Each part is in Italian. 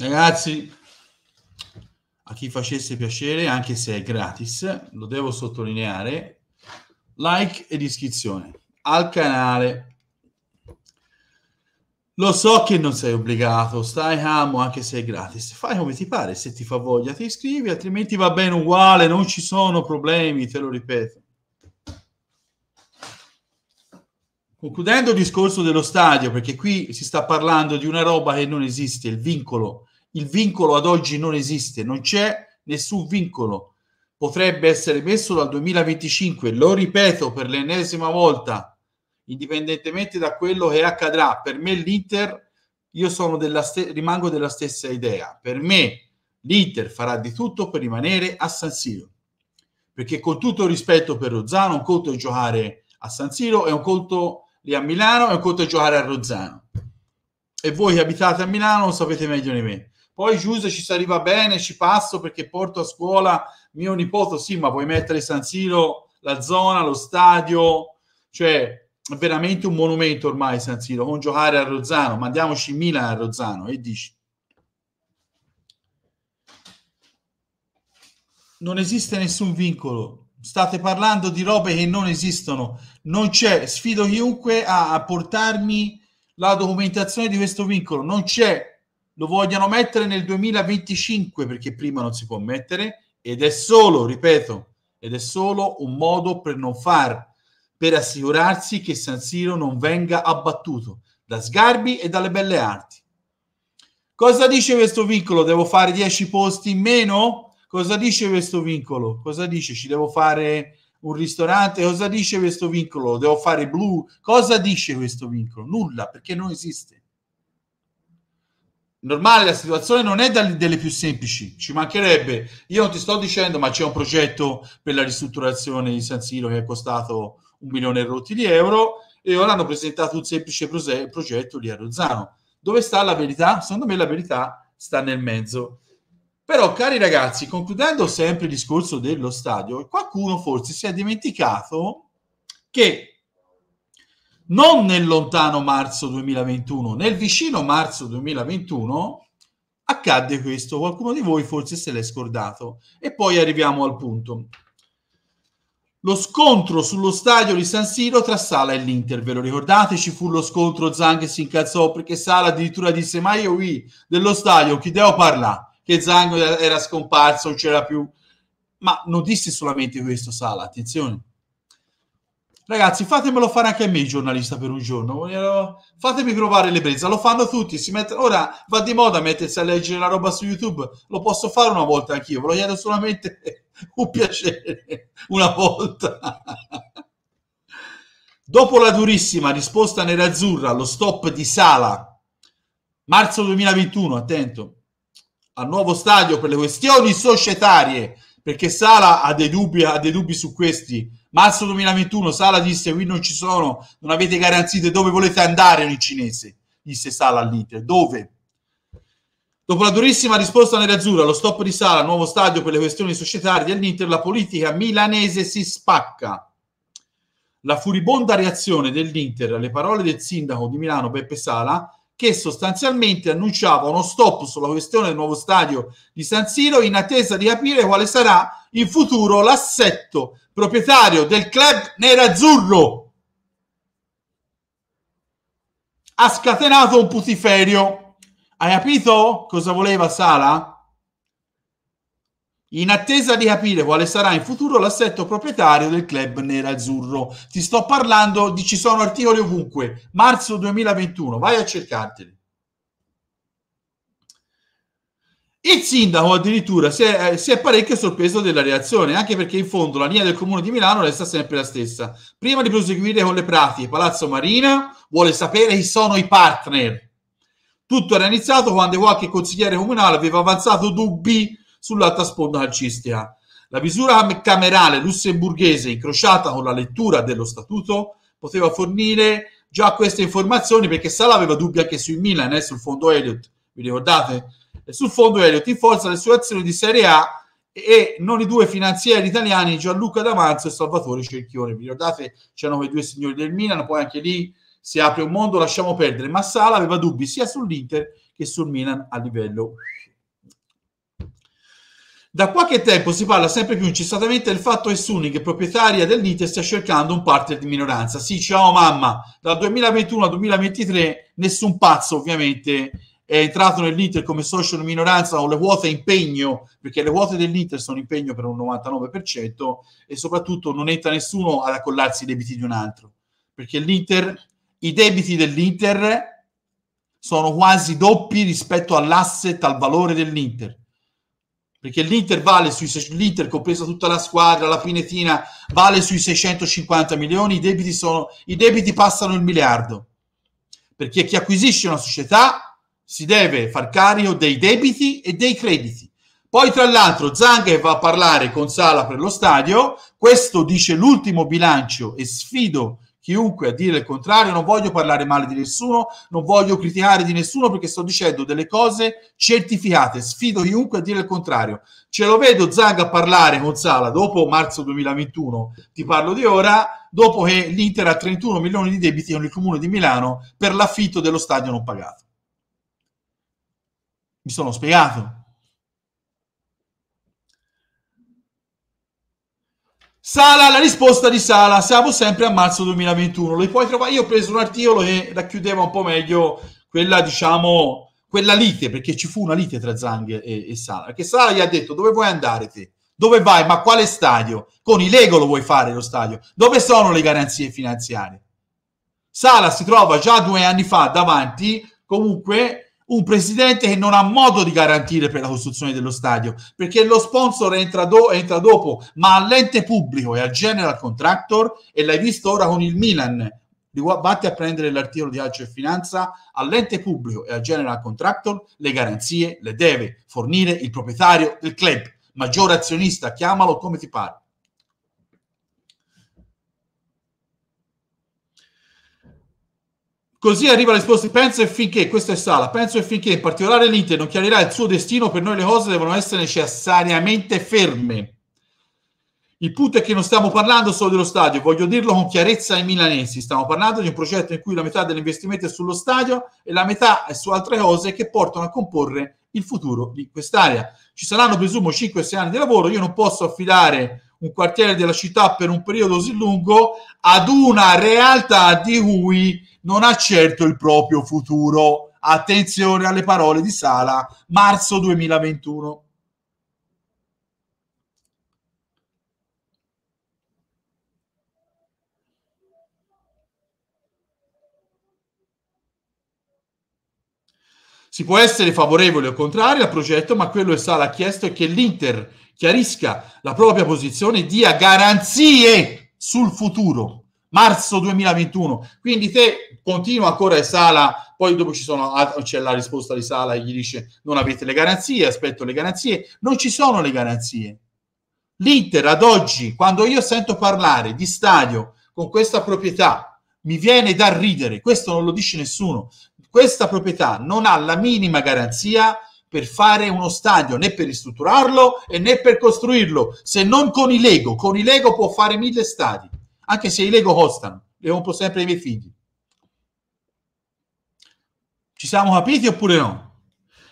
Ragazzi, a chi facesse piacere, anche se è gratis, lo devo sottolineare, like ed iscrizione al canale. Lo so che non sei obbligato, stai amo anche se è gratis. Fai come ti pare, se ti fa voglia ti iscrivi, altrimenti va bene uguale, non ci sono problemi, te lo ripeto. Concludendo il discorso dello stadio, perché qui si sta parlando di una roba che non esiste, il vincolo il vincolo ad oggi non esiste, non c'è nessun vincolo. Potrebbe essere messo dal 2025, lo ripeto per l'ennesima volta, indipendentemente da quello che accadrà. Per me l'Inter, io sono della ste- rimango della stessa idea. Per me l'Inter farà di tutto per rimanere a San Siro. Perché con tutto il rispetto per Rozzano, un conto è giocare a San Siro, è un conto lì a Milano, è un conto è giocare a Rozzano. E voi che abitate a Milano lo sapete meglio di me poi Giuse ci si arriva bene, ci passo perché porto a scuola mio nipote, sì, ma vuoi mettere San Siro, la zona, lo stadio, cioè veramente un monumento ormai San Siro, con giocare a Rozzano, mandiamoci Milan a Rozzano e dici. Non esiste nessun vincolo, state parlando di robe che non esistono, non c'è, sfido chiunque a, a portarmi la documentazione di questo vincolo, non c'è, lo vogliono mettere nel 2025 perché prima non si può mettere ed è solo, ripeto, ed è solo un modo per non far, per assicurarsi che San Siro non venga abbattuto da Sgarbi e dalle belle arti. Cosa dice questo vincolo? Devo fare 10 posti in meno? Cosa dice questo vincolo? Cosa dice? Ci devo fare un ristorante? Cosa dice questo vincolo? Devo fare blu? Cosa dice questo vincolo? Nulla, perché non esiste normale la situazione non è delle più semplici, ci mancherebbe. Io non ti sto dicendo, ma c'è un progetto per la ristrutturazione di San Siro che è costato un milione e rotti di euro e ora hanno presentato un semplice prose- progetto lì a Rozzano. Dove sta la verità? Secondo me la verità sta nel mezzo. Però, cari ragazzi, concludendo sempre il discorso dello stadio, qualcuno forse si è dimenticato che non nel lontano marzo 2021, nel vicino marzo 2021 accadde questo, qualcuno di voi forse se l'è scordato. E poi arriviamo al punto. Lo scontro sullo stadio di San Siro tra Sala e l'Inter, ve lo ricordate? Ci fu lo scontro, Zang si incazzò perché Sala addirittura disse ma io qui dello stadio chi devo parlare? Che Zang era scomparso, non c'era più. Ma non disse solamente questo Sala, attenzione Ragazzi, fatemelo fare anche a me giornalista per un giorno. Fatemi provare le l'ebbrezza. Lo fanno tutti. Mette... Ora va di moda mettersi a leggere la roba su YouTube. Lo posso fare una volta anch'io. Ve lo chiedo solamente un piacere. Una volta. Dopo la durissima risposta nerazzurra allo stop di Sala, marzo 2021, attento, al nuovo stadio per le questioni societarie, perché Sala ha dei dubbi, ha dei dubbi su questi Marzo 2021 Sala disse qui non ci sono, non avete garanzie dove volete andare ogni cinese, disse Sala all'Inter, dove? Dopo la durissima risposta nerazzurra, allo stop di Sala, nuovo stadio per le questioni societarie dell'Inter, la politica milanese si spacca. La furibonda reazione dell'Inter alle parole del sindaco di Milano Beppe Sala che sostanzialmente annunciava uno stop sulla questione del nuovo stadio di San Siro in attesa di capire quale sarà in futuro l'assetto proprietario del club nerazzurro. Ha scatenato un putiferio. Hai capito cosa voleva Sala? In attesa di capire quale sarà in futuro l'assetto proprietario del club nerazzurro. Ti sto parlando di ci sono articoli ovunque, marzo 2021, vai a cercarteli. Il sindaco addirittura si è, eh, si è, parecchio sorpreso della reazione, anche perché in fondo la linea del comune di Milano resta sempre la stessa. Prima di proseguire con le pratiche, Palazzo Marina vuole sapere chi sono i partner. Tutto era iniziato quando qualche consigliere comunale aveva avanzato dubbi sull'altra sponda calcistica. La misura camerale lussemburghese incrociata con la lettura dello statuto poteva fornire già queste informazioni perché Sala aveva dubbi anche sui Milan e eh, sul fondo Elliott, vi ricordate? E sul fondo Elliott in forza le sue azioni di Serie A e non i due finanzieri italiani Gianluca D'Avanzo e Salvatore Cerchione. Vi ricordate c'erano i due signori del Milan, poi anche lì si apre un mondo, lasciamo perdere, ma Sala aveva dubbi sia sull'Inter che sul Milan a livello da qualche tempo si parla sempre più incessatamente del fatto che Suning, proprietaria del Nite, stia cercando un partner di minoranza. Sì, ciao mamma, dal 2021 al 2023 nessun pazzo ovviamente è entrato nell'Inter come socio di minoranza con le quote impegno, perché le quote dell'Inter sono impegno per un 99% e soprattutto non entra nessuno ad accollarsi i debiti di un altro, perché l'Inter, i debiti dell'Inter sono quasi doppi rispetto all'asset, al valore dell'Inter perché l'Inter vale sui l'Inter compresa tutta la squadra, la Pinetina vale sui 650 milioni, i debiti, sono, i debiti passano il miliardo. Perché chi acquisisce una società si deve far carico dei debiti e dei crediti. Poi tra l'altro Zanghe va a parlare con Sala per lo stadio, questo dice l'ultimo bilancio e sfido chiunque a dire il contrario, non voglio parlare male di nessuno, non voglio criticare di nessuno perché sto dicendo delle cose certificate, sfido chiunque a dire il contrario. Ce lo vedo Zanga parlare con Sala dopo marzo 2021, ti parlo di ora, dopo che l'Inter ha 31 milioni di debiti con il Comune di Milano per l'affitto dello stadio non pagato. Mi sono spiegato? Sala, la risposta di Sala, siamo sempre a marzo 2021, lo puoi trovare, io ho preso un articolo che racchiudeva un po' meglio quella, diciamo, quella lite, perché ci fu una lite tra Zang e, e Sala, perché Sala gli ha detto dove vuoi andare te? Dove vai? Ma quale stadio? Con i Lego lo vuoi fare lo stadio? Dove sono le garanzie finanziarie? Sala si trova già due anni fa davanti comunque un presidente che non ha modo di garantire per la costruzione dello stadio, perché lo sponsor entra, do, entra dopo, ma all'ente pubblico e al general contractor, e l'hai visto ora con il Milan, vatti a prendere l'articolo di Alcio e Finanza, all'ente pubblico e al general contractor le garanzie le deve fornire il proprietario del club, maggior azionista, chiamalo come ti pare. Così arriva la risposta, penso e finché, questa è Sala, penso e finché in particolare l'Inter non chiarirà il suo destino, per noi le cose devono essere necessariamente ferme. Il punto è che non stiamo parlando solo dello stadio, voglio dirlo con chiarezza ai milanesi, stiamo parlando di un progetto in cui la metà dell'investimento è sullo stadio e la metà è su altre cose che portano a comporre il futuro di quest'area. Ci saranno presumo 5-6 anni di lavoro, io non posso affidare un quartiere della città per un periodo così lungo ad una realtà di cui non ha certo il proprio futuro. Attenzione alle parole di Sala, marzo 2021. Si può essere favorevoli o contrari al progetto, ma quello che Sala ha chiesto è che l'Inter chiarisca la propria posizione, dia garanzie sul futuro, marzo 2021. Quindi te continua ancora in Sala, poi dopo ci sono, c'è la risposta di Sala e gli dice non avete le garanzie, aspetto le garanzie, non ci sono le garanzie. L'Inter ad oggi, quando io sento parlare di stadio con questa proprietà, mi viene da ridere, questo non lo dice nessuno, questa proprietà non ha la minima garanzia per fare uno stadio, né per ristrutturarlo e né per costruirlo, se non con i Lego. Con i Lego può fare mille stadi, anche se i Lego costano, le compro sempre ai miei figli. Ci siamo capiti oppure no?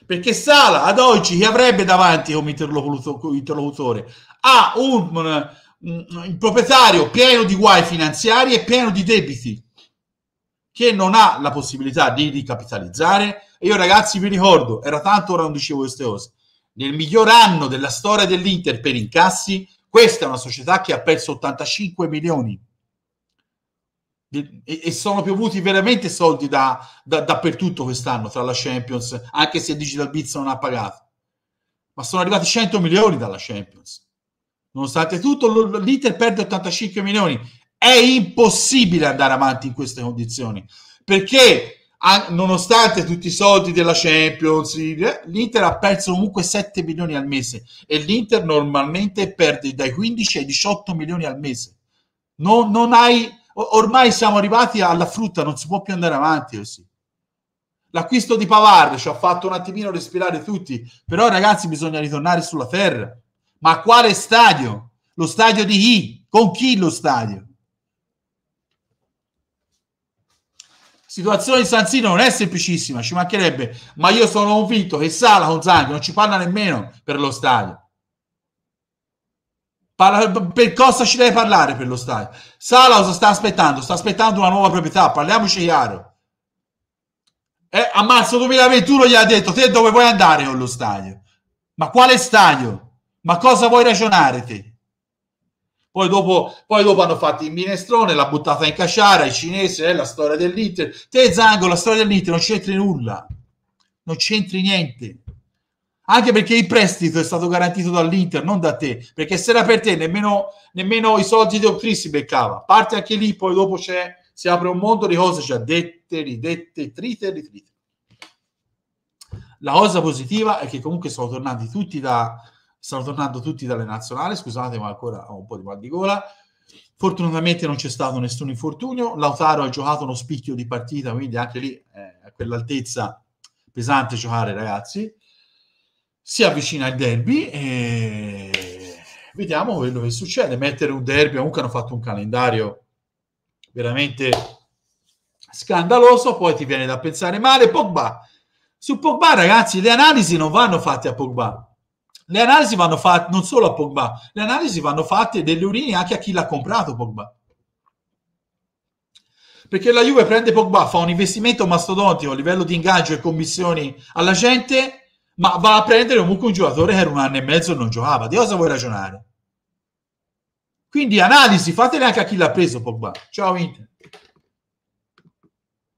Perché Sala ad oggi chi avrebbe davanti come interlocutore? Ha un, un, un proprietario pieno di guai finanziari e pieno di debiti che non ha la possibilità di ricapitalizzare. E io ragazzi vi ricordo, era tanto ora non dicevo queste cose, nel miglior anno della storia dell'Inter per incassi, questa è una società che ha perso 85 milioni e, sono piovuti veramente soldi da, da, dappertutto quest'anno tra la Champions, anche se Digital Bits non ha pagato, ma sono arrivati 100 milioni dalla Champions. Nonostante tutto, l'Inter perde 85 milioni è impossibile andare avanti in queste condizioni perché nonostante tutti i soldi della Champions eh, l'Inter ha perso comunque 7 milioni al mese e l'Inter normalmente perde dai 15 ai 18 milioni al mese non, non hai, ormai siamo arrivati alla frutta non si può più andare avanti così l'acquisto di Pavard ci ha fatto un attimino respirare tutti però ragazzi bisogna ritornare sulla terra ma quale stadio? lo stadio di chi? con chi lo stadio? situazione di San Siro non è semplicissima, ci mancherebbe, ma io sono convinto che Sala con Zanghi non ci parla nemmeno per lo stadio. Parla, per cosa ci deve parlare per lo stadio? Sala cosa sta aspettando? Sta aspettando una nuova proprietà, parliamoci chiaro. Eh, a marzo 2021 gli ha detto te dove vuoi andare con lo stadio? Ma quale stadio? Ma cosa vuoi ragionare te? Poi dopo, poi dopo hanno fatto il minestrone, l'ha buttata in casciara, il cinesi, eh, la storia dell'Inter. Te Zango, la storia dell'Inter non c'entri nulla, non c'entri niente. Anche perché il prestito è stato garantito dall'Inter, non da te, perché se era per te nemmeno, nemmeno i soldi di Ocris si beccava. Parte anche lì, poi dopo c'è, si apre un mondo di cose, cioè dette, ridette, trite, ritrite. La cosa positiva è che comunque sono tornati tutti da, stanno tornando tutti dalle nazionali, scusate ma ancora ho un po' di mal di gola. Fortunatamente non c'è stato nessun infortunio, Lautaro ha giocato uno spicchio di partita, quindi anche lì eh, a quell'altezza pesante giocare ragazzi. Si avvicina il derby e vediamo quello che succede. Mettere un derby, comunque hanno fatto un calendario veramente scandaloso, poi ti viene da pensare male Pogba. Su Pogba ragazzi le analisi non vanno fatte a Pogba, le analisi vanno fatte non solo a Pogba, le analisi vanno fatte delle urine anche a chi l'ha comprato Pogba. Perché la Juve prende Pogba, fa un investimento mastodontico a livello di ingaggio e commissioni alla gente, ma va a prendere comunque un giocatore che era un anno e mezzo e non giocava. Di cosa vuoi ragionare? Quindi analisi, fatele anche a chi l'ha preso Pogba. Ciao Inter.